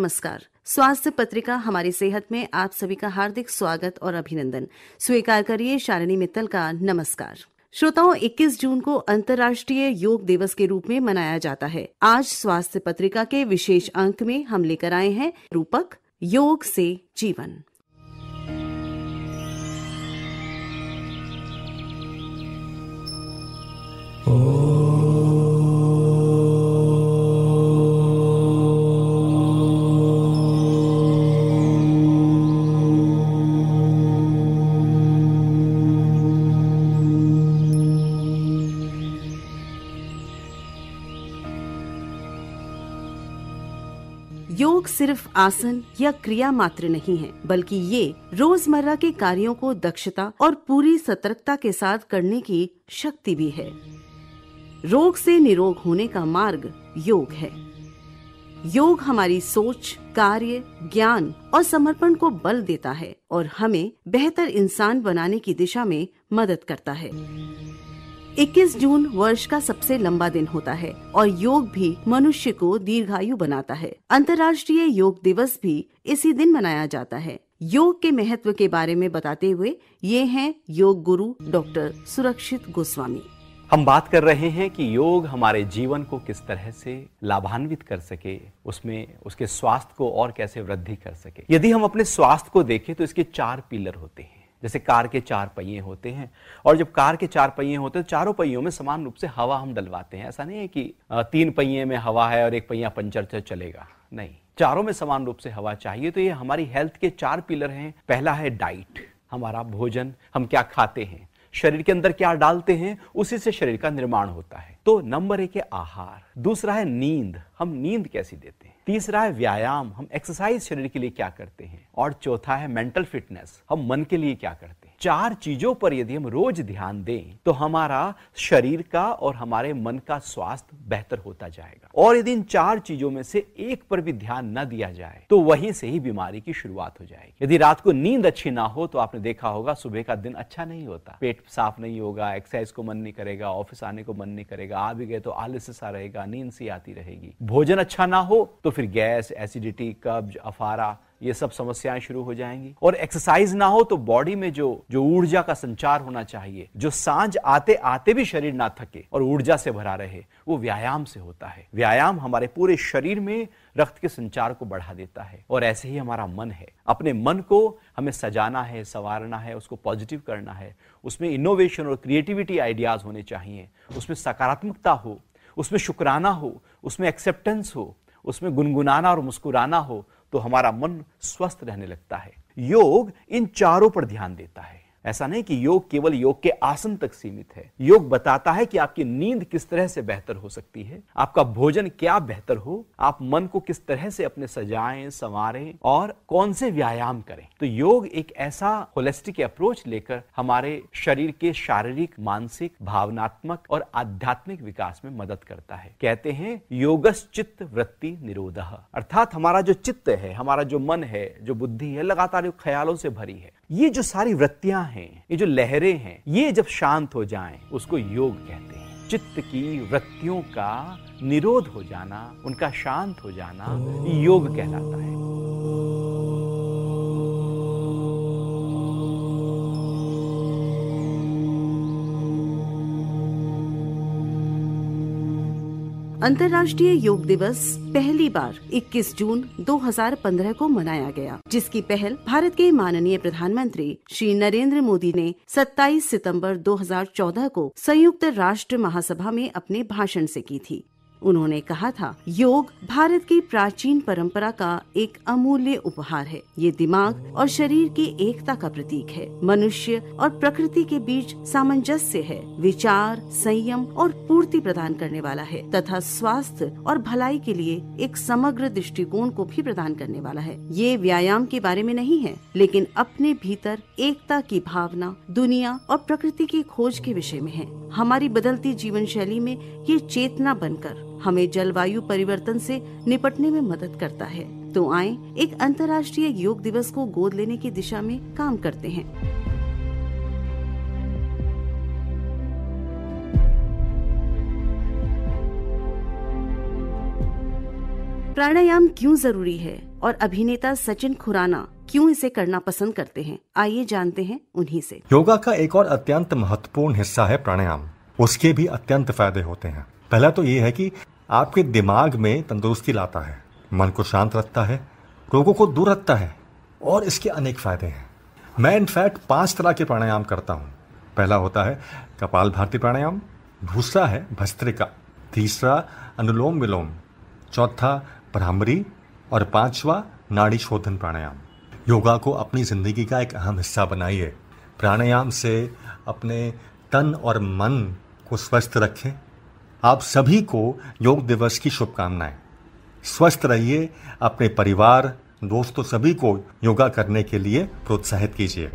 नमस्कार स्वास्थ्य पत्रिका हमारी सेहत में आप सभी का हार्दिक स्वागत और अभिनंदन स्वीकार करिए शालिनी मित्तल का नमस्कार श्रोताओं 21 जून को अंतर्राष्ट्रीय योग दिवस के रूप में मनाया जाता है आज स्वास्थ्य पत्रिका के विशेष अंक में हम लेकर आए हैं रूपक योग से जीवन ओ योग सिर्फ आसन या क्रिया मात्र नहीं है बल्कि ये रोजमर्रा के कार्यों को दक्षता और पूरी सतर्कता के साथ करने की शक्ति भी है रोग से निरोग होने का मार्ग योग है योग हमारी सोच कार्य ज्ञान और समर्पण को बल देता है और हमें बेहतर इंसान बनाने की दिशा में मदद करता है 21 जून वर्ष का सबसे लंबा दिन होता है और योग भी मनुष्य को दीर्घायु बनाता है अंतर्राष्ट्रीय योग दिवस भी इसी दिन मनाया जाता है योग के महत्व के बारे में बताते हुए ये हैं योग गुरु डॉक्टर सुरक्षित गोस्वामी हम बात कर रहे हैं कि योग हमारे जीवन को किस तरह से लाभान्वित कर सके उसमें उसके स्वास्थ्य को और कैसे वृद्धि कर सके यदि हम अपने स्वास्थ्य को देखें तो इसके चार पिलर होते हैं जैसे कार के चार पहिए होते हैं और जब कार के चार पहिए होते हैं तो चारों पहियों में समान रूप से हवा हम डलवाते हैं ऐसा नहीं है कि तीन पहिए में हवा है और एक पहिया पंचर से चलेगा नहीं चारों में समान रूप से हवा चाहिए तो ये हमारी हेल्थ के चार पिलर हैं पहला है डाइट हमारा भोजन हम क्या खाते हैं शरीर के अंदर क्या डालते हैं उसी से शरीर का निर्माण होता है तो नंबर एक है आहार दूसरा है नींद हम नींद कैसी देते तीसरा है व्यायाम हम एक्सरसाइज शरीर के लिए क्या करते हैं और चौथा है मेंटल फिटनेस हम मन के लिए क्या करते हैं चार चीजों पर यदि हम रोज ध्यान दें तो हमारा शरीर का और हमारे मन का स्वास्थ्य बेहतर होता जाएगा और यदि इन चार चीजों में से एक पर भी ध्यान न दिया जाए तो वहीं से ही बीमारी की शुरुआत हो जाएगी यदि रात को नींद अच्छी ना हो तो आपने देखा होगा सुबह का दिन अच्छा नहीं होता पेट साफ नहीं होगा एक्सरसाइज को मन नहीं करेगा ऑफिस आने को मन नहीं करेगा आ भी गए तो आलस सा रहेगा नींद सी आती रहेगी भोजन अच्छा ना हो तो फिर गैस एसिडिटी कब्ज अफारा ये सब समस्याएं शुरू हो जाएंगी और एक्सरसाइज ना हो तो बॉडी में जो जो ऊर्जा का संचार होना चाहिए जो सांझ आते आते भी शरीर ना थके और ऊर्जा से भरा रहे वो व्यायाम से होता है व्यायाम हमारे पूरे शरीर में रक्त के संचार को बढ़ा देता है और ऐसे ही हमारा मन है अपने मन को हमें सजाना है संवारना है उसको पॉजिटिव करना है उसमें इनोवेशन और क्रिएटिविटी आइडियाज़ होने चाहिए उसमें सकारात्मकता हो उसमें शुक्राना हो उसमें एक्सेप्टेंस हो उसमें गुनगुनाना और मुस्कुराना हो तो हमारा मन स्वस्थ रहने लगता है योग इन चारों पर ध्यान देता है ऐसा नहीं कि योग केवल योग के आसन तक सीमित है योग बताता है कि आपकी नींद किस तरह से बेहतर हो सकती है आपका भोजन क्या बेहतर हो आप मन को किस तरह से अपने सजाएं संवारें और कौन से व्यायाम करें तो योग एक ऐसा होलिस्टिक अप्रोच लेकर हमारे शरीर के शारीरिक मानसिक भावनात्मक और आध्यात्मिक विकास में मदद करता है कहते हैं योगस चित्त वृत्ति निरोध अर्थात हमारा जो चित्त है हमारा जो मन है जो बुद्धि है लगातार ख्यालों से भरी है ये जो सारी वृत्तियां हैं ये जो लहरें हैं ये जब शांत हो जाएं उसको योग कहते हैं चित्त की वृत्तियों का निरोध हो जाना उनका शांत हो जाना योग कहलाता है अंतर्राष्ट्रीय योग दिवस पहली बार 21 जून 2015 को मनाया गया जिसकी पहल भारत के माननीय प्रधानमंत्री श्री नरेंद्र मोदी ने 27 सितंबर 2014 को संयुक्त राष्ट्र महासभा में अपने भाषण से की थी उन्होंने कहा था योग भारत की प्राचीन परंपरा का एक अमूल्य उपहार है ये दिमाग और शरीर की एकता का प्रतीक है मनुष्य और प्रकृति के बीच सामंजस्य है विचार संयम और पूर्ति प्रदान करने वाला है तथा स्वास्थ्य और भलाई के लिए एक समग्र दृष्टिकोण को भी प्रदान करने वाला है ये व्यायाम के बारे में नहीं है लेकिन अपने भीतर एकता की भावना दुनिया और प्रकृति की खोज के विषय में है हमारी बदलती जीवन शैली में ये चेतना बनकर हमें जलवायु परिवर्तन से निपटने में मदद करता है तो आए एक अंतर्राष्ट्रीय योग दिवस को गोद लेने की दिशा में काम करते हैं प्राणायाम क्यों जरूरी है और अभिनेता सचिन खुराना क्यों इसे करना पसंद करते हैं आइए जानते हैं उन्हीं से योगा का एक और अत्यंत महत्वपूर्ण हिस्सा है प्राणायाम उसके भी अत्यंत फायदे होते हैं पहला तो ये है कि आपके दिमाग में तंदुरुस्ती लाता है मन को शांत रखता है रोगों को दूर रखता है और इसके अनेक फ़ायदे हैं मैं इनफैक्ट पांच तरह के प्राणायाम करता हूँ पहला होता है कपाल भारती प्राणायाम दूसरा है भस्त्रिका तीसरा अनुलोम विलोम चौथा भ्रामरी और पांचवा नाड़ी शोधन प्राणायाम योगा को अपनी ज़िंदगी का एक अहम हिस्सा बनाइए प्राणायाम से अपने तन और मन को स्वस्थ रखें आप सभी को योग दिवस की शुभकामनाएं स्वस्थ रहिए अपने परिवार दोस्तों सभी को योगा करने के लिए प्रोत्साहित कीजिए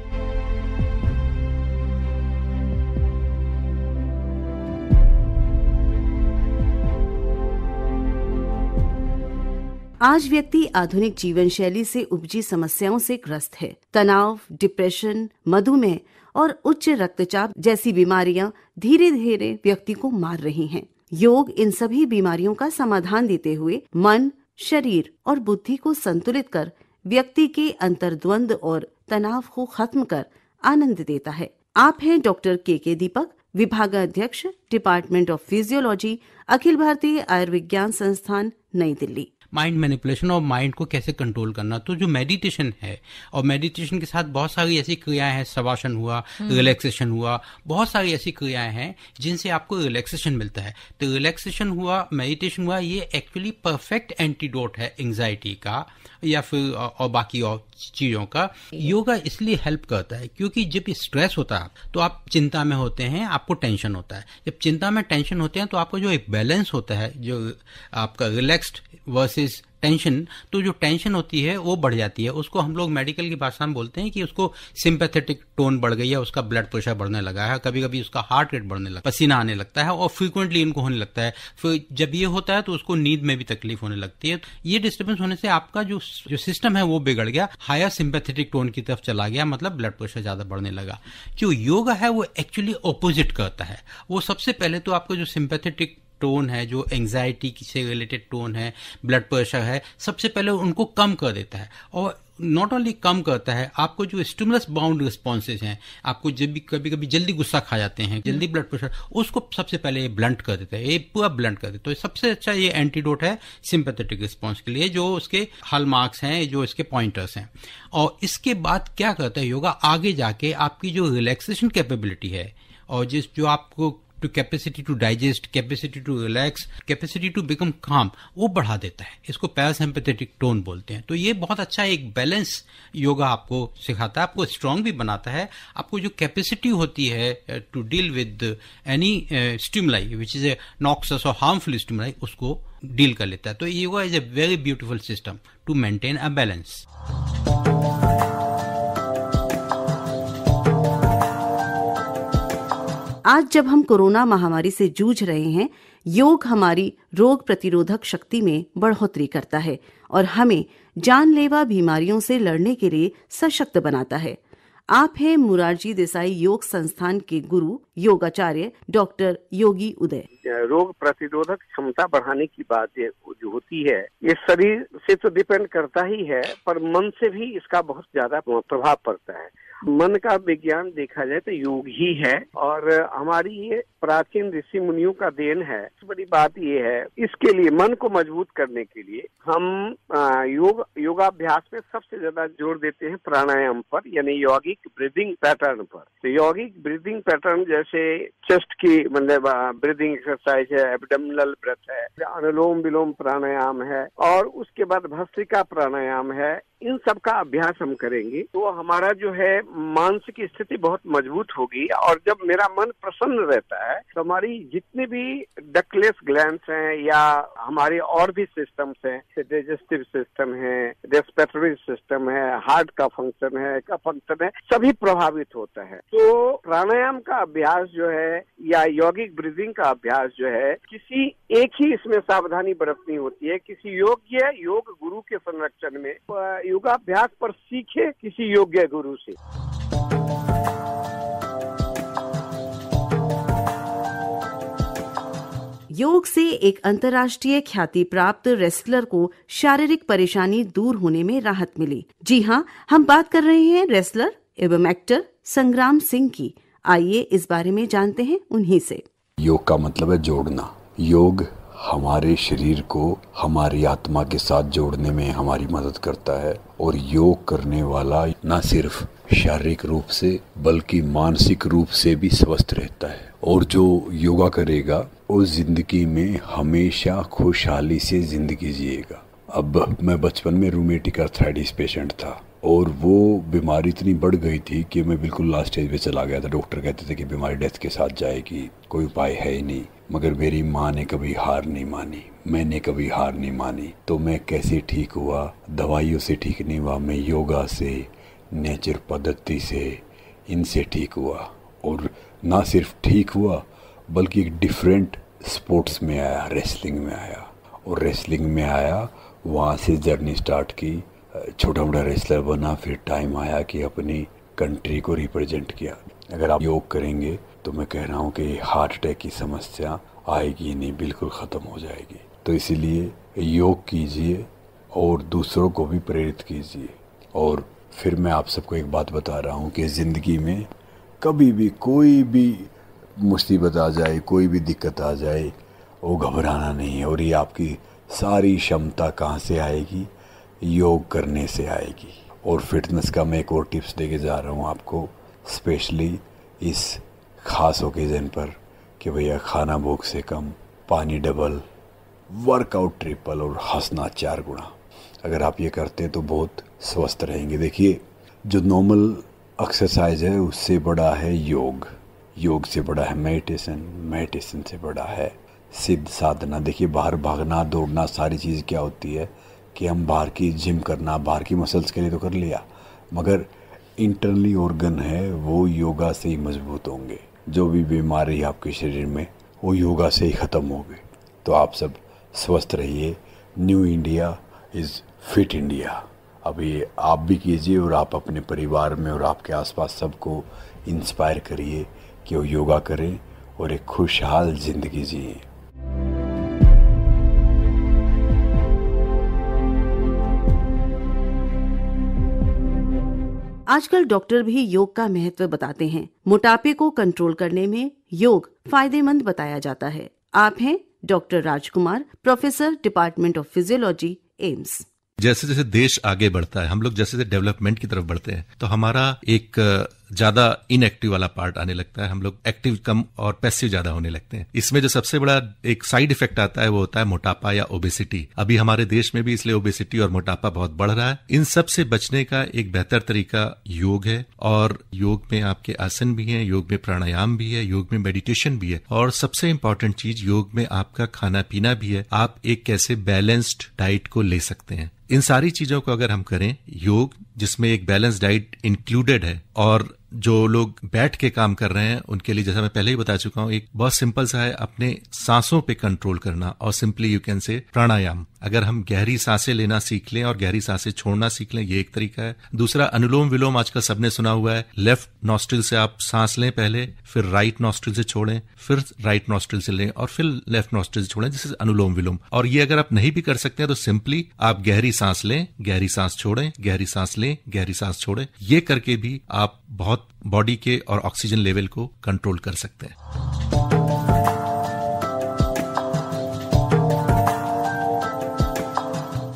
आज व्यक्ति आधुनिक जीवन शैली से उपजी समस्याओं से ग्रस्त है तनाव डिप्रेशन मधुमेह और उच्च रक्तचाप जैसी बीमारियां धीरे धीरे व्यक्ति को मार रही हैं। योग इन सभी बीमारियों का समाधान देते हुए मन शरीर और बुद्धि को संतुलित कर व्यक्ति के अंतर्द्वंद और तनाव को खत्म कर आनंद देता है आप हैं डॉक्टर के के दीपक विभागाध्यक्ष डिपार्टमेंट ऑफ फिजियोलॉजी अखिल भारतीय आयुर्विज्ञान संस्थान नई दिल्ली माइंड मैनिपुलेशन और माइंड को कैसे कंट्रोल करना तो जो मेडिटेशन है और मेडिटेशन के साथ बहुत सारी ऐसी क्रियाएं हैं शवासन हुआ रिलैक्सेशन हम्म। हुआ बहुत सारी ऐसी क्रियाएं हैं जिनसे आपको रिलैक्सेशन मिलता है तो रिलैक्सेशन हुआ मेडिटेशन हुआ ये एक्चुअली परफेक्ट एंटीडोट है एंग्जाइटी का या फिर और बाकी और चीज़ों का योगा इसलिए हेल्प करता है क्योंकि जब स्ट्रेस होता है तो आप चिंता में होते हैं आपको टेंशन होता है जब चिंता में टेंशन होते हैं तो आपको जो एक बैलेंस होता है जो आपका रिलैक्स्ड वर्सेस टेंशन तो जो टेंशन होती है वो बढ़ जाती है उसको हम लोग मेडिकल की भाषा में बोलते हैं कि उसको सिंपैथेटिक टोन बढ़ गई है उसका ब्लड प्रेशर बढ़ने लगा है कभी कभी उसका हार्ट रेट बढ़ने लगता है पसीना आने लगता है और फ्रीक्वेंटली इनको होने लगता है फिर जब ये होता है तो उसको नींद में भी तकलीफ होने लगती है ये डिस्टर्बेंस होने से आपका जो जो सिस्टम है वो बिगड़ गया हायर सिंपैथेटिक टोन की तरफ चला गया मतलब ब्लड प्रेशर ज्यादा बढ़ने लगा जो योगा है वो एक्चुअली ऑपोजिट करता है वो सबसे पहले तो आपका जो सिंपैथेटिक टोन है जो एंजाइटी से रिलेटेड टोन है ब्लड प्रेशर है सबसे पहले उनको कम कर देता है और नॉट ओनली कम करता है आपको जो स्टिमुलस बाउंड रिस्पॉन्सेज हैं आपको जब भी कभी कभी जल्दी गुस्सा खा जाते हैं हम्म। जल्दी ब्लड प्रेशर उसको सबसे पहले ये ब्लंट कर देता है ये पूरा ब्लंट कर देता है तो सबसे अच्छा ये एंटीडोट है सिंपथेटिक रिस्पॉन्स के लिए जो उसके हल मार्क्स हैं जो इसके पॉइंटर्स हैं और इसके बाद क्या करता है योगा आगे जाके आपकी जो रिलैक्सेशन कैपेबिलिटी है और जिस जो आपको to capacity to digest capacity to relax capacity to become calm वो बढ़ा देता है इसको पैरासिम्पेथेटिक टोन बोलते हैं तो ये बहुत अच्छा एक बैलेंस योगा आपको सिखाता है आपको स्ट्रांग भी बनाता है आपको जो कैपेसिटी होती है to deal with any stimuli which is a noxious और हार्मफुल स्टिमलाई उसको डील कर लेता है तो yoga is a very beautiful system to maintain a balance आज जब हम कोरोना महामारी से जूझ रहे हैं योग हमारी रोग प्रतिरोधक शक्ति में बढ़ोतरी करता है और हमें जानलेवा बीमारियों से लड़ने के लिए सशक्त बनाता है आप हैं मुरारजी देसाई योग संस्थान के गुरु योगाचार्य डॉक्टर योगी उदय रोग प्रतिरोधक क्षमता बढ़ाने की बात जो होती है ये शरीर से तो डिपेंड करता ही है पर मन से भी इसका बहुत ज्यादा प्रभाव पड़ता है मन का विज्ञान देखा जाए तो योग ही है और हमारी ये प्राचीन ऋषि मुनियों का देन है बड़ी बात ये है इसके लिए मन को मजबूत करने के लिए हम योग योगाभ्यास में सबसे ज्यादा जोर देते हैं प्राणायाम पर यानी यौगिक ब्रीदिंग पैटर्न पर तो यौगिक ब्रीदिंग पैटर्न जैसे चेस्ट की मतलब ब्रीदिंग एक्सरसाइज है एबडोमिनल ब्रेथ है अनुलोम विलोम प्राणायाम है और उसके बाद भस्त्रिका प्राणायाम है इन सब का अभ्यास हम करेंगे तो हमारा जो है मानसिक स्थिति बहुत मजबूत होगी और जब मेरा मन प्रसन्न रहता है तो हमारी जितनी भी डकलेस ग्लैंड हैं या हमारे और भी सिस्टम्स हैं डाइजेस्टिव सिस्टम है रेस्पेटरी सिस्टम है हार्ट का फंक्शन है का फंक्शन है सभी प्रभावित होता है तो प्राणायाम का अभ्यास जो है या यौगिक ब्रीदिंग का अभ्यास जो है किसी एक ही इसमें सावधानी बरतनी होती है किसी योग्य योग गुरु के संरक्षण में योगाभ्यास पर सीखे किसी योग्य गुरु से योग से एक अंतर्राष्ट्रीय ख्याति प्राप्त रेसलर को शारीरिक परेशानी दूर होने में राहत मिली जी हाँ हम बात कर रहे हैं रेसलर एवं एक्टर संग्राम सिंह की आइए इस बारे में जानते हैं उन्हीं से योग का मतलब है जोड़ना योग हमारे शरीर को हमारी आत्मा के साथ जोड़ने में हमारी मदद करता है और योग करने वाला न सिर्फ शारीरिक रूप से बल्कि मानसिक रूप से भी स्वस्थ रहता है और जो योगा करेगा वो ज़िंदगी में हमेशा खुशहाली से ज़िंदगी जिएगा अब मैं बचपन में रूमेटिक अर्थराइटिस पेशेंट था और वो बीमारी इतनी बढ़ गई थी कि मैं बिल्कुल लास्ट स्टेज पे चला गया था डॉक्टर कहते थे कि बीमारी डेथ के साथ जाएगी कोई उपाय है ही नहीं मगर मेरी माँ ने कभी हार नहीं मानी मैंने कभी हार नहीं मानी तो मैं कैसे ठीक हुआ दवाइयों से ठीक नहीं हुआ मैं योगा से नेचर पद्धति से इनसे ठीक हुआ और ना सिर्फ ठीक हुआ बल्कि एक डिफरेंट स्पोर्ट्स में आया रेसलिंग में आया और रेसलिंग में आया वहाँ से जर्नी स्टार्ट की छोटा मोटा रेसलर बना फिर टाइम आया कि अपनी कंट्री को रिप्रेजेंट किया अगर आप योग करेंगे तो मैं कह रहा हूँ कि हार्ट अटैक की समस्या आएगी नहीं बिल्कुल ख़त्म हो जाएगी तो इसीलिए योग कीजिए और दूसरों को भी प्रेरित कीजिए और फिर मैं आप सबको एक बात बता रहा हूँ कि ज़िंदगी में कभी भी कोई भी मुसीबत आ जाए कोई भी दिक्कत आ जाए वो घबराना नहीं है और ये आपकी सारी क्षमता कहाँ से आएगी योग करने से आएगी और फिटनेस का मैं एक और टिप्स दे के जा रहा हूँ आपको स्पेशली इस खास ओकेज़न पर कि भैया खाना भूख से कम पानी डबल वर्कआउट ट्रिपल और हंसना चार गुना अगर आप ये करते हैं तो बहुत स्वस्थ रहेंगे देखिए जो नॉर्मल एक्सरसाइज है उससे बड़ा है योग योग से बड़ा है मेडिटेशन मेडिटेशन से बड़ा है सिद्ध साधना देखिए बाहर भागना दौड़ना सारी चीज़ क्या होती है कि हम बाहर की जिम करना बाहर की मसल्स के लिए तो कर लिया मगर इंटरनली ऑर्गन है वो योगा से ही मजबूत होंगे जो भी बीमारी है आपके शरीर में वो योगा से ही ख़त्म होगी तो आप सब स्वस्थ रहिए new India is fit India अभी आप भी कीजिए और आप अपने परिवार में और आपके आसपास सबको इंस्पायर करिए कि वो योगा करें और एक खुशहाल ज़िंदगी जिए आजकल डॉक्टर भी योग का महत्व बताते हैं मोटापे को कंट्रोल करने में योग फायदेमंद बताया जाता है आप हैं doctor Rajkumar professor department of physiology AIIMS जैसे जैसे देश आगे बढ़ता है हम लोग जैसे जैसे डेवलपमेंट की तरफ बढ़ते हैं तो हमारा एक ज्यादा इनएक्टिव वाला पार्ट आने लगता है हम लोग एक्टिव कम और पैसिव ज्यादा होने लगते हैं इसमें जो सबसे बड़ा एक साइड इफेक्ट आता है वो होता है मोटापा या ओबेसिटी अभी हमारे देश में भी इसलिए ओबेसिटी और मोटापा बहुत बढ़ रहा है इन सब से बचने का एक बेहतर तरीका योग है और योग में आपके आसन भी है योग में प्राणायाम भी है योग में मेडिटेशन भी है और सबसे इंपॉर्टेंट चीज योग में आपका खाना पीना भी है आप एक कैसे बैलेंस्ड डाइट को ले सकते हैं इन सारी चीजों को अगर हम करें योग जिसमें एक बैलेंस डाइट इंक्लूडेड है और जो लोग बैठ के काम कर रहे हैं उनके लिए जैसा मैं पहले ही बता चुका हूँ एक बहुत सिंपल सा है अपने सांसों पे कंट्रोल करना और सिंपली यू कैन से प्राणायाम अगर हम गहरी सांसें लेना सीख लें और गहरी सांसें छोड़ना सीख लें ये एक तरीका है दूसरा अनुलोम विलोम आजकल सबने सुना हुआ है लेफ्ट नॉस्ट्रिल से आप सांस लें पहले फिर राइट नॉस्ट्रिल से छोड़ें फिर राइट नॉस्ट्रिल से लें और फिर लेफ्ट नॉस्ट्रिल से छोड़ें जिससे अनुलोम विलोम और ये अगर आप नहीं भी कर सकते हैं तो सिंपली आप गहरी सांस लें गहरी सांस छोड़ें गहरी सांस लें गहरी सांस छोड़ें ये करके भी आप बहुत बॉडी के और ऑक्सीजन लेवल को कंट्रोल कर सकते हैं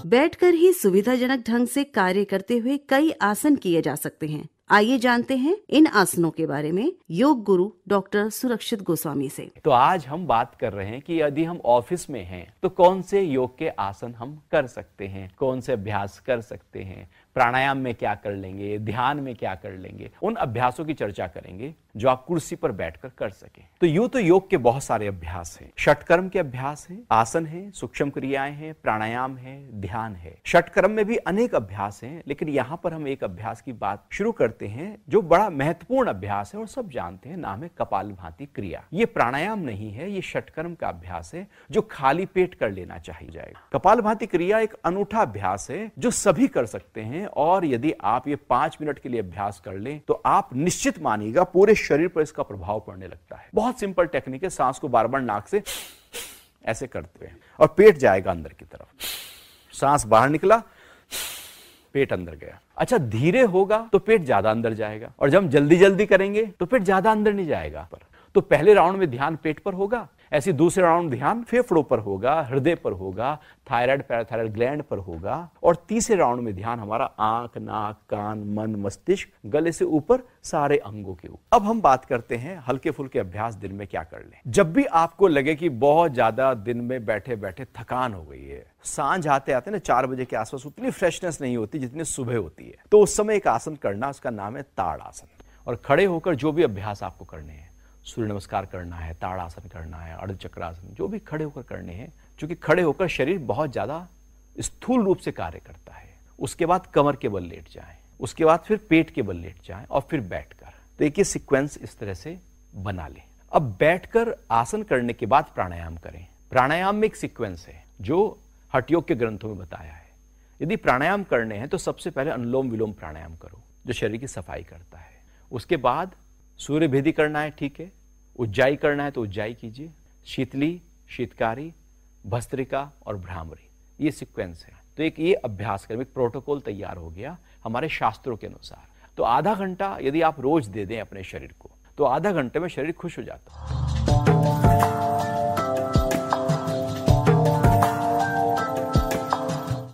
बैठकर ही सुविधाजनक ढंग से कार्य करते हुए कई आसन किए जा सकते हैं आइए जानते हैं इन आसनों के बारे में योग गुरु डॉक्टर सुरक्षित गोस्वामी से तो आज हम बात कर रहे हैं कि यदि हम ऑफिस में हैं तो कौन से योग के आसन हम कर सकते हैं कौन से अभ्यास कर सकते हैं प्राणायाम में क्या कर लेंगे ध्यान में क्या कर लेंगे उन अभ्यासों की चर्चा करेंगे जो आप कुर्सी पर बैठकर कर सके तो यू तो योग के बहुत सारे अभ्यास हैं षटकर्म के अभ्यास हैं आसन है सूक्ष्म क्रियाएं हैं प्राणायाम है ध्यान है षटकर्म में भी अनेक अभ्यास हैं लेकिन यहाँ पर हम एक अभ्यास की बात शुरू करते हैं जो बड़ा महत्वपूर्ण अभ्यास है और सब जानते हैं नाम है कपाल भांति क्रिया ये प्राणायाम नहीं है ये षटकर्म का अभ्यास है जो खाली पेट कर लेना चाहिए जाएगा कपाल भांति क्रिया एक अनूठा अभ्यास है जो सभी कर सकते हैं हैं और यदि आप ये पांच मिनट के लिए अभ्यास कर लें तो आप निश्चित मानिएगा पूरे शरीर पर इसका प्रभाव पड़ने लगता है बहुत सिंपल टेक्निक है सांस को बार बार नाक से ऐसे करते हैं और पेट जाएगा अंदर की तरफ सांस बाहर निकला पेट अंदर गया अच्छा धीरे होगा तो पेट ज्यादा अंदर जाएगा और जब जल्दी जल्दी करेंगे तो पेट ज्यादा अंदर नहीं जाएगा पर तो पहले राउंड में ध्यान पेट पर होगा ऐसी दूसरे राउंड ध्यान फेफड़ों पर होगा हृदय पर होगा थायराइड पैराथायराइड ग्लैंड पर होगा और तीसरे राउंड में ध्यान हमारा आंख नाक कान मन मस्तिष्क गले से ऊपर सारे अंगों के ऊपर अब हम बात करते हैं हल्के फुल्के अभ्यास दिन में क्या कर लें जब भी आपको लगे कि बहुत ज्यादा दिन में बैठे बैठे थकान हो गई है सांझ आते आते ना चार बजे के आसपास उतनी फ्रेशनेस नहीं होती जितनी सुबह होती है तो उस समय एक आसन करना उसका नाम है ताड़ आसन और खड़े होकर जो भी अभ्यास आपको करने हैं सूर्य नमस्कार करना है ताड़ासन करना है अर्धचक्रासन जो भी खड़े होकर करने हैं क्योंकि खड़े होकर शरीर बहुत ज़्यादा स्थूल रूप से कार्य करता है उसके बाद कमर के बल लेट जाए उसके बाद फिर पेट के बल लेट जाए और फिर बैठकर तो एक सिक्वेंस इस तरह से बना लें अब बैठकर आसन करने के बाद प्राणायाम करें प्राणायाम में एक सिक्वेंस है जो हटयोग के ग्रंथों में बताया है यदि प्राणायाम करने हैं तो सबसे पहले अनुलोम विलोम प्राणायाम करो जो शरीर की सफाई करता है उसके बाद सूर्य भेदी करना है ठीक है उज्जाई करना है तो उज्जाई कीजिए शीतली शीतकारी भस्त्रिका और भ्रामरी ये सिक्वेंस है तो एक ये अभ्यास कर एक प्रोटोकॉल तैयार हो गया हमारे शास्त्रों के अनुसार तो आधा घंटा यदि आप रोज दे दें अपने शरीर को तो आधा घंटे में शरीर खुश हो जाता है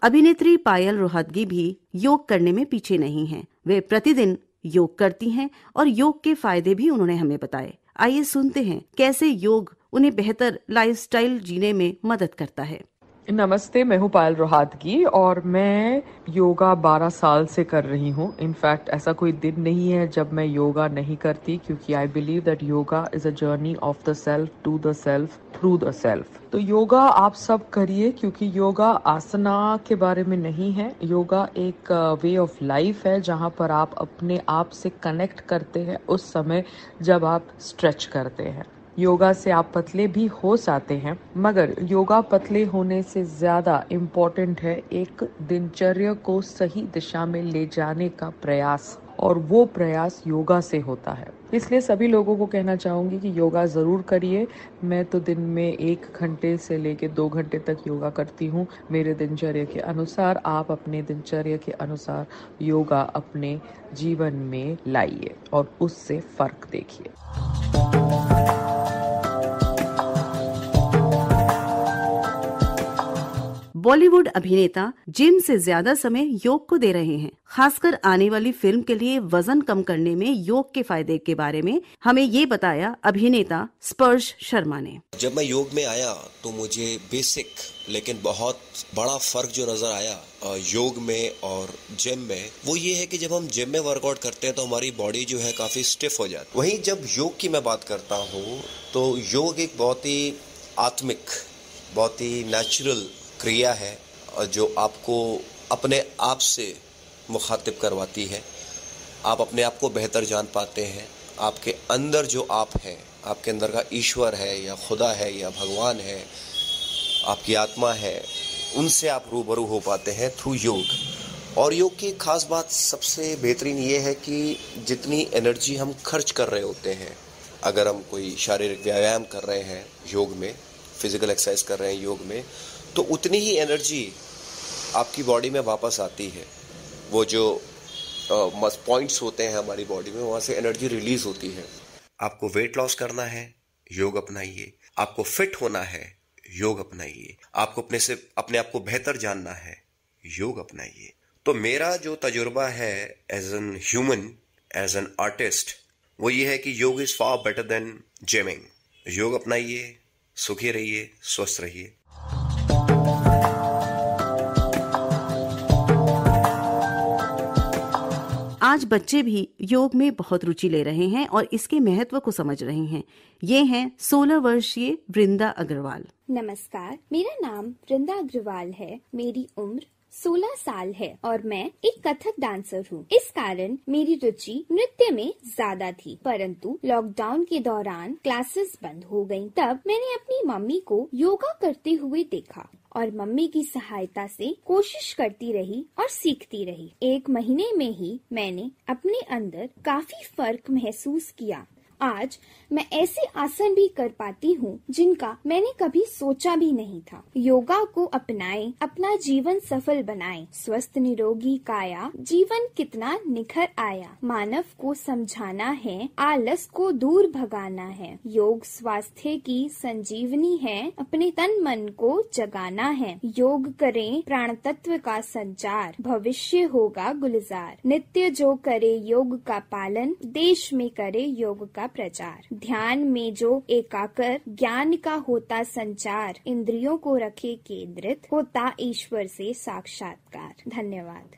अभिनेत्री पायल रोहतगी भी योग करने में पीछे नहीं हैं। वे प्रतिदिन योग करती हैं और योग के फायदे भी उन्होंने हमें बताए आइए सुनते हैं कैसे योग उन्हें बेहतर लाइफस्टाइल जीने में मदद करता है नमस्ते मैं हूँ पायल की और मैं योगा बारह साल से कर रही हूँ इनफैक्ट ऐसा कोई दिन नहीं है जब मैं योगा नहीं करती क्योंकि I believe that yoga is a journey of the self to the self through the self तो योगा आप सब करिए क्योंकि योगा आसना के बारे में नहीं है योगा एक वे ऑफ लाइफ है जहाँ पर आप अपने आप से कनेक्ट करते हैं उस समय जब आप स्ट्रेच करते हैं योगा से आप पतले भी हो जाते हैं मगर योगा पतले होने से ज़्यादा इम्पोर्टेंट है एक दिनचर्या को सही दिशा में ले जाने का प्रयास और वो प्रयास योगा से होता है इसलिए सभी लोगों को कहना चाहूंगी कि योगा ज़रूर करिए मैं तो दिन में एक घंटे से लेकर दो घंटे तक योगा करती हूँ मेरे दिनचर्या के अनुसार आप अपने दिनचर्या के अनुसार योगा अपने जीवन में लाइए और उससे फ़र्क देखिए बॉलीवुड अभिनेता जिम से ज्यादा समय योग को दे रहे हैं खासकर आने वाली फिल्म के लिए वजन कम करने में योग के फायदे के बारे में हमें ये बताया अभिनेता स्पर्श शर्मा ने जब मैं योग में आया तो मुझे बेसिक लेकिन बहुत बड़ा फर्क जो नजर आया योग में और जिम में वो ये है कि जब हम जिम में वर्कआउट करते हैं तो हमारी बॉडी जो है काफी स्टिफ हो जाती है वहीं जब योग की मैं बात करता हूँ तो योग एक बहुत ही आत्मिक बहुत ही नेचुरल क्रिया है और जो आपको अपने आप से मुखातिब करवाती है आप अपने आप को बेहतर जान पाते हैं आपके अंदर जो आप हैं आपके अंदर का ईश्वर है या खुदा है या भगवान है आपकी आत्मा है उनसे आप रूबरू हो पाते हैं थ्रू योग और योग की खास बात सबसे बेहतरीन ये है कि जितनी एनर्जी हम खर्च कर रहे होते हैं अगर हम कोई शारीरिक व्यायाम कर रहे हैं योग में फिज़िकल एक्सरसाइज कर रहे हैं योग में तो उतनी ही एनर्जी आपकी बॉडी में वापस आती है वो जो पॉइंट्स होते हैं हमारी बॉडी में वहाँ से एनर्जी रिलीज होती है आपको वेट लॉस करना है योग अपनाइए आपको फिट होना है योग अपनाइए आपको अपने से अपने आप को बेहतर जानना है योग अपनाइए तो मेरा जो तजुर्बा है as an human as an artist वो ये है कि yog is far better than gaming yog अपनाइए सुखी रहिए स्वस्थ रहिए आज बच्चे भी योग में बहुत रुचि ले रहे हैं और इसके महत्व को समझ रहे हैं ये हैं 16 वर्षीय वृंदा अग्रवाल नमस्कार मेरा नाम वृंदा अग्रवाल है मेरी उम्र 16 साल है और मैं एक कथक डांसर हूँ इस कारण मेरी रुचि नृत्य में ज्यादा थी परंतु लॉकडाउन के दौरान क्लासेस बंद हो गयी तब मैंने अपनी मम्मी को योगा करते हुए देखा और मम्मी की सहायता से कोशिश करती रही और सीखती रही एक महीने में ही मैंने अपने अंदर काफी फर्क महसूस किया आज मैं ऐसे आसन भी कर पाती हूँ जिनका मैंने कभी सोचा भी नहीं था योगा को अपनाएं, अपना जीवन सफल बनाएं, स्वस्थ निरोगी काया जीवन कितना निखर आया मानव को समझाना है आलस को दूर भगाना है योग स्वास्थ्य की संजीवनी है अपने तन मन को जगाना है योग करें प्राण तत्व का संचार भविष्य होगा गुलजार नित्य जो करे योग का पालन देश में करे योग का का प्रचार ध्यान में जो एकाकर ज्ञान का होता संचार इंद्रियों को रखे केंद्रित होता ईश्वर से साक्षात्कार धन्यवाद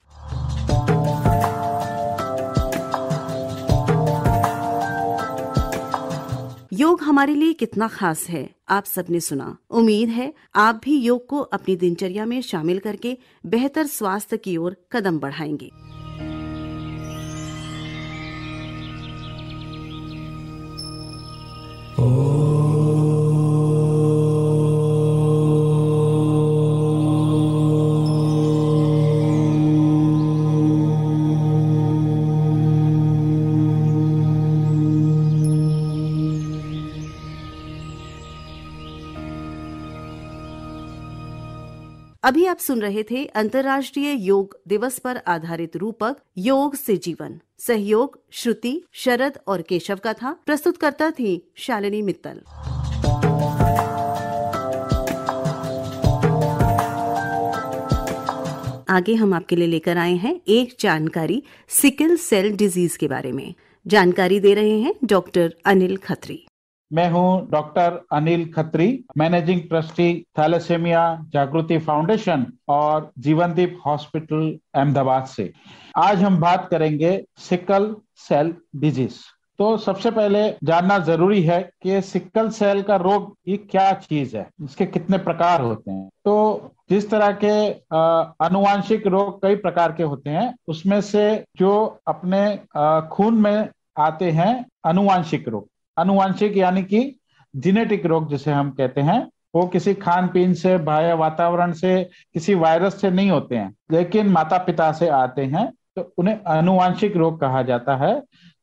योग हमारे लिए कितना खास है आप सबने सुना उम्मीद है आप भी योग को अपनी दिनचर्या में शामिल करके बेहतर स्वास्थ्य की ओर कदम बढ़ाएंगे 哦。अभी आप सुन रहे थे अंतर्राष्ट्रीय योग दिवस पर आधारित रूपक योग से जीवन सहयोग श्रुति शरद और केशव का था प्रस्तुतकर्ता थी शालिनी मित्तल आगे हम आपके लिए लेकर आए हैं एक जानकारी सिकल सेल डिजीज के बारे में जानकारी दे रहे हैं डॉक्टर अनिल खत्री मैं हूं doctor Anil Khatri managing trustee thalassemia Jagriti foundation और जीवनदीप हॉस्पिटल अहमदाबाद से आज हम बात करेंगे सिकल सेल डिजीज तो सबसे पहले जानना जरूरी है कि सिकल सेल का रोग ये क्या चीज है इसके कितने प्रकार होते हैं तो जिस तरह के अनुवांशिक रोग कई प्रकार के होते हैं उसमें से जो अपने खून में आते हैं अनुवांशिक रोग अनुवांशिक यानी कि जिनेटिक रोग जिसे हम कहते हैं वो किसी खान पीन से बाह्य वातावरण से किसी वायरस से नहीं होते हैं लेकिन माता पिता से आते हैं तो उन्हें अनुवांशिक रोग कहा जाता है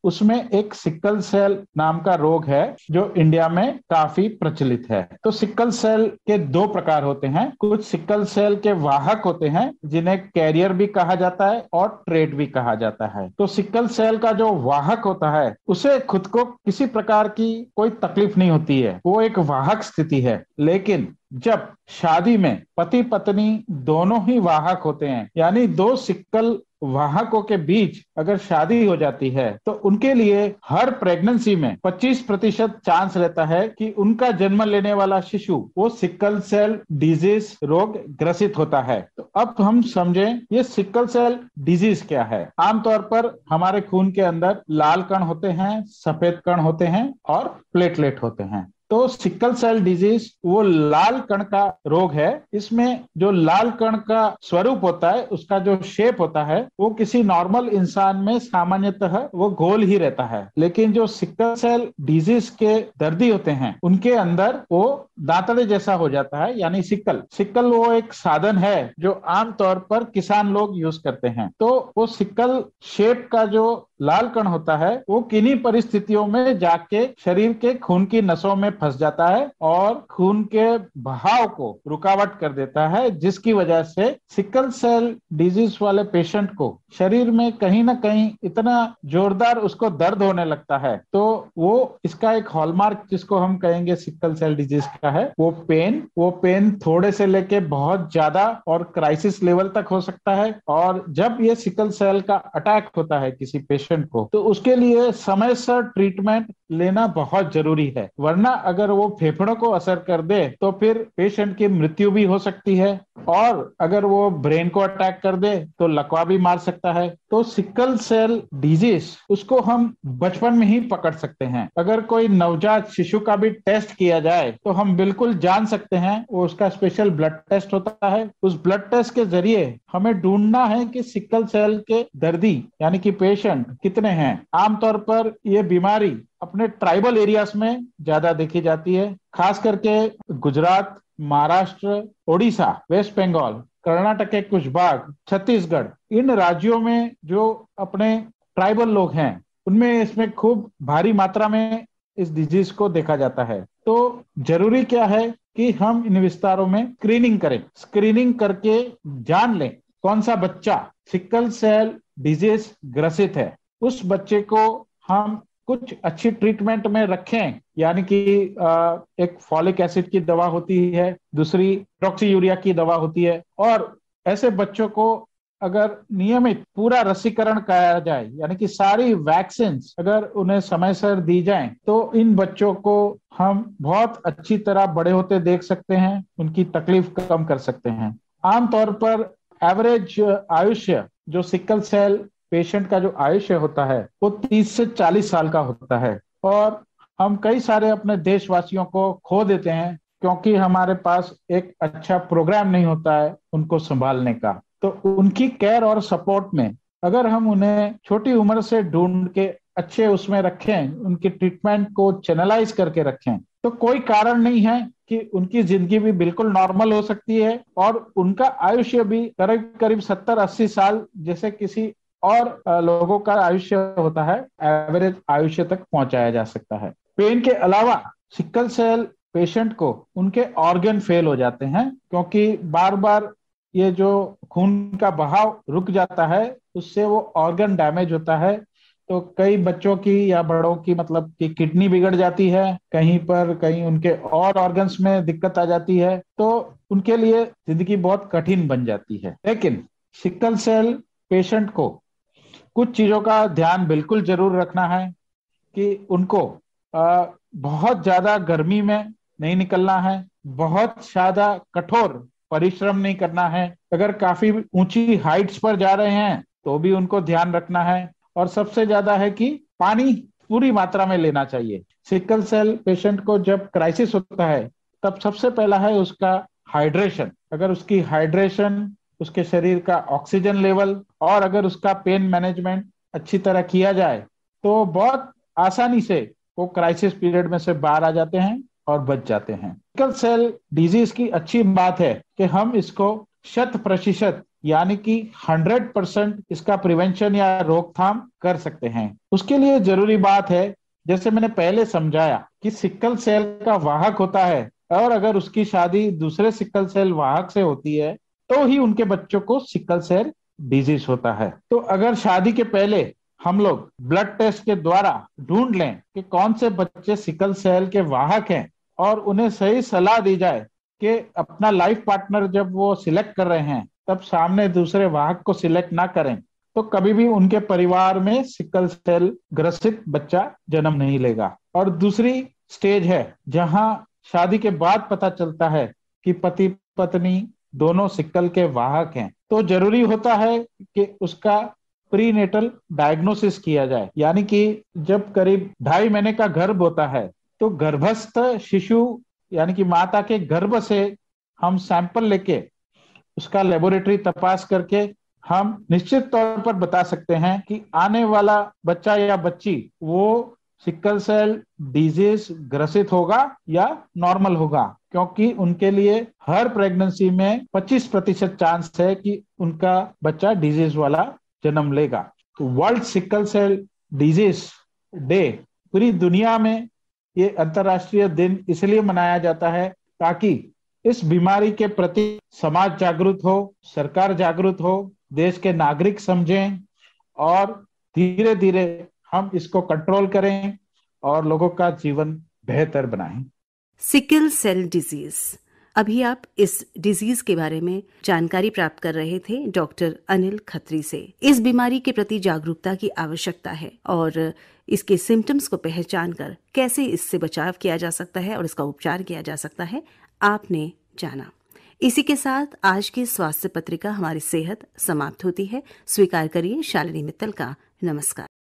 उसमें एक सिकल सेल नाम का रोग है जो इंडिया में काफी प्रचलित है तो सिकल सेल के दो प्रकार होते हैं कुछ सिकल सेल के वाहक होते हैं जिन्हें कैरियर भी कहा जाता है और ट्रेड भी कहा जाता है तो सिकल सेल का जो वाहक होता है उसे खुद को किसी प्रकार की कोई तकलीफ नहीं होती है वो एक वाहक स्थिति है लेकिन जब शादी में पति पत्नी दोनों ही वाहक होते हैं यानी दो सिक्कल वाहकों के बीच अगर शादी हो जाती है तो उनके लिए हर प्रेगनेंसी में 25 प्रतिशत चांस रहता है कि उनका जन्म लेने वाला शिशु वो सिक्कल सेल डिजीज रोग ग्रसित होता है तो अब हम समझें ये सिक्कल सेल डिजीज क्या है आमतौर पर हमारे खून के अंदर लाल कण होते हैं सफेद कण होते हैं और प्लेटलेट होते हैं तो सिकल सेल डिजीज वो लाल कण का रोग है इसमें जो लाल कण का स्वरूप होता है उसका जो शेप होता है वो किसी नॉर्मल इंसान में सामान्यतः वो गोल ही रहता है लेकिन जो सिकल सेल डिजीज के दर्दी होते हैं उनके अंदर वो दातड़े जैसा हो जाता है यानी सिक्कल सिक्कल वो एक साधन है जो आमतौर पर किसान लोग यूज करते हैं तो वो सिक्कल शेप का जो लाल कण होता है वो किन्हीं परिस्थितियों में जाके शरीर के खून की नसों में फंस जाता है और खून के बहाव को रुकावट कर देता है जिसकी वजह से सिकल सेल डिजीज वाले पेशेंट को शरीर में कहीं ना कहीं इतना जोरदार उसको दर्द होने लगता है तो वो इसका एक हॉलमार्क जिसको हम कहेंगे सिकल सेल डिजीज का है वो पेन वो पेन थोड़े से लेके बहुत ज्यादा और क्राइसिस लेवल तक हो सकता है और जब ये सिकल सेल का अटैक होता है किसी पेशेंट पेशेंट को तो उसके लिए समय से ट्रीटमेंट लेना बहुत जरूरी है वरना अगर वो फेफड़ों को असर कर दे तो फिर पेशेंट की मृत्यु भी हो सकती है और अगर वो ब्रेन को अटैक कर दे तो लकवा भी मार सकता है तो सिकल सेल डिजीज उसको हम बचपन में ही पकड़ सकते हैं अगर कोई नवजात शिशु का भी टेस्ट किया जाए तो हम बिल्कुल जान सकते हैं वो उसका स्पेशल ब्लड टेस्ट होता है उस ब्लड टेस्ट के जरिए हमें ढूंढना है कि सिकल सेल के दर्दी यानी कि पेशेंट कितने हैं आमतौर पर ये बीमारी अपने ट्राइबल एरियाज में ज्यादा देखी जाती है खास करके गुजरात महाराष्ट्र ओडिशा वेस्ट बंगाल कर्नाटक के कुछ भाग छत्तीसगढ़ इन राज्यों में जो अपने ट्राइबल लोग हैं उनमें इसमें खूब भारी मात्रा में इस डिजीज को देखा जाता है तो जरूरी क्या है कि हम इन विस्तारों में स्क्रीनिंग करें स्क्रीनिंग करके जान लें कौन सा बच्चा सिकल सेल डिजीज ग्रसित है उस बच्चे को हम कुछ अच्छी ट्रीटमेंट में रखें यानी कि एक फॉलिक एसिड की दवा होती है दूसरी ट्रॉक्सी यूरिया की दवा होती है और ऐसे बच्चों को अगर नियमित पूरा रसीकरण कराया जाए यानी कि सारी वैक्सीन अगर उन्हें समय से दी जाए तो इन बच्चों को हम बहुत अच्छी तरह बड़े होते देख सकते हैं उनकी तकलीफ कम कर सकते हैं आमतौर पर एवरेज आयुष्य जो सिकल सेल पेशेंट का जो आयुष्य होता है वो तीस से चालीस साल का होता है और हम कई सारे अपने देशवासियों को खो देते हैं क्योंकि हमारे पास एक अच्छा प्रोग्राम नहीं होता है उनको संभालने का तो उनकी केयर और सपोर्ट में अगर हम उन्हें छोटी उम्र से ढूंढ के अच्छे उसमें रखें उनकी ट्रीटमेंट को चैनलाइज करके रखें तो कोई कारण नहीं है कि उनकी जिंदगी भी बिल्कुल नॉर्मल हो सकती है और उनका आयुष्य भी करीब करीब सत्तर अस्सी साल जैसे किसी और लोगों का आयुष्य होता है एवरेज आयुष्य तक पहुंचाया जा सकता है पेन के अलावा सिक्कल सेल पेशेंट को उनके ऑर्गन फेल हो जाते हैं क्योंकि बार बार ये जो खून का बहाव रुक जाता है उससे वो ऑर्गन डैमेज होता है तो कई बच्चों की या बड़ों की मतलब की किडनी बिगड़ जाती है कहीं पर कहीं उनके और ऑर्गन्स में दिक्कत आ जाती है तो उनके लिए जिंदगी बहुत कठिन बन जाती है लेकिन सिक्कल सेल पेशेंट को कुछ चीजों का ध्यान बिल्कुल जरूर रखना है कि उनको आ, बहुत ज्यादा गर्मी में नहीं निकलना है बहुत ज्यादा कठोर परिश्रम नहीं करना है अगर काफी ऊंची हाइट्स पर जा रहे हैं तो भी उनको ध्यान रखना है और सबसे ज्यादा है कि पानी पूरी मात्रा में लेना चाहिए सिकल सेल पेशेंट को जब क्राइसिस होता है तब सबसे पहला है उसका हाइड्रेशन अगर उसकी हाइड्रेशन उसके शरीर का ऑक्सीजन लेवल और अगर उसका पेन मैनेजमेंट अच्छी तरह किया जाए तो बहुत आसानी से वो क्राइसिस पीरियड में से बाहर आ जाते हैं और बच जाते हैं सिकल सेल डिजीज की अच्छी बात है कि हम इसको शत प्रतिशत यानी कि 100 परसेंट इसका प्रिवेंशन या रोकथाम कर सकते हैं उसके लिए जरूरी बात है जैसे मैंने पहले समझाया कि सिकल सेल का वाहक होता है और अगर उसकी शादी दूसरे सिकल सेल वाहक से होती है तो ही उनके बच्चों को सिकल सेल डिजीज होता है तो अगर शादी के पहले हम लोग ब्लड टेस्ट के द्वारा ढूंढ लें कि कौन से बच्चे सिकल सेल के वाहक हैं और उन्हें सही सलाह दी जाए कि अपना लाइफ पार्टनर जब वो सिलेक्ट कर रहे हैं तब सामने दूसरे वाहक को सिलेक्ट ना करें तो कभी भी उनके परिवार में सिकल सेल ग्रसित बच्चा जन्म नहीं लेगा और दूसरी स्टेज है जहां शादी के बाद पता चलता है कि पति पत्नी दोनों सिक्कल के वाहक हैं तो जरूरी होता है कि उसका प्रीनेटल डायग्नोसिस किया जाए यानी कि जब करीब ढाई महीने का गर्भ होता है तो गर्भस्थ शिशु यानी कि माता के गर्भ से हम सैंपल लेके उसका लेबोरेटरी तपास करके हम निश्चित तौर पर बता सकते हैं कि आने वाला बच्चा या बच्ची वो सिक्कल सेल डिजीज ग्रसित होगा या नॉर्मल होगा क्योंकि उनके लिए हर प्रेगनेंसी में 25 प्रतिशत चांस है कि उनका बच्चा डिजीज वाला जन्म लेगा तो world sickle cell disease day पूरी दुनिया में ये अंतर्राष्ट्रीय दिन इसलिए मनाया जाता है ताकि इस बीमारी के प्रति समाज जागरूक हो सरकार जागरूक हो देश के नागरिक समझें और धीरे धीरे हम इसको कंट्रोल करें और लोगों का जीवन बेहतर बनाएं सिकल सेल डिजीज अभी आप इस डिजीज के बारे में जानकारी प्राप्त कर रहे थे डॉक्टर अनिल खत्री से इस बीमारी के प्रति जागरूकता की आवश्यकता है और इसके सिम्टम्स को पहचान कर कैसे इससे बचाव किया जा सकता है और इसका उपचार किया जा सकता है आपने जाना इसी के साथ आज की स्वास्थ्य पत्रिका हमारी सेहत समाप्त होती है स्वीकार करिए शालिनी मित्तल का नमस्कार